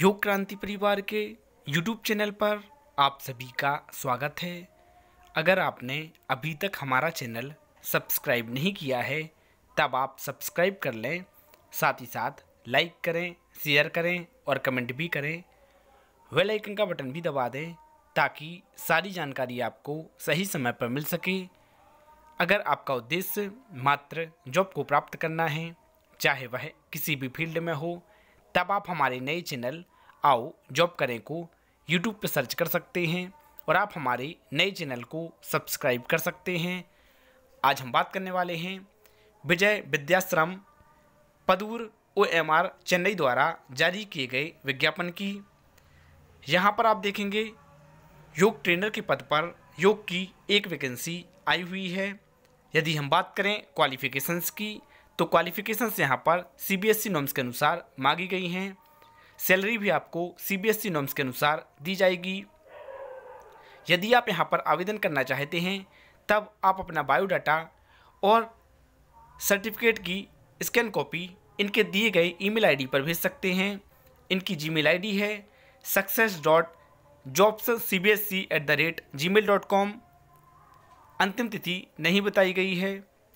योग क्रांति परिवार के यूट्यूब चैनल पर आप सभी का स्वागत है अगर आपने अभी तक हमारा चैनल सब्सक्राइब नहीं किया है तब आप सब्सक्राइब कर लें साथ ही साथ लाइक करें शेयर करें और कमेंट भी करें वेल आइकन का बटन भी दबा दें ताकि सारी जानकारी आपको सही समय पर मिल सके अगर आपका उद्देश्य मात्र जॉब को प्राप्त करना है चाहे वह किसी भी फील्ड में हो तब आप हमारे नए चैनल आओ जॉब करें को यूट्यूब पर सर्च कर सकते हैं और आप हमारे नए चैनल को सब्सक्राइब कर सकते हैं आज हम बात करने वाले हैं Vijay Vidyashram Padur O M R Chennai द्वारा जारी किए गए विज्ञापन की यहाँ पर आप देखेंगे योग ट्रेनर के पद पर योग की एक वैकेंसी आई हुई है यदि हम बात करें क्वालिफ़िकेशंस की तो क्वालिफिकेशंस यहाँ पर C B S E norms के अनुसार मांगी गई हैं सैलरी भी आपको C B S E norms के अनुसार दी जाएगी यदि आप यहाँ पर आवेदन करना चाहते हैं तब आप अपना बायोडाटा और सर्टिफिकेट की स्कैन कॉपी इनके दिए गए ईमेल आईडी पर भेज सकते हैं इनकी जीमेल आईडी है success dot jobs C B S C at the rate Gmail dot com अंतिम तिथि नहीं बताई गई है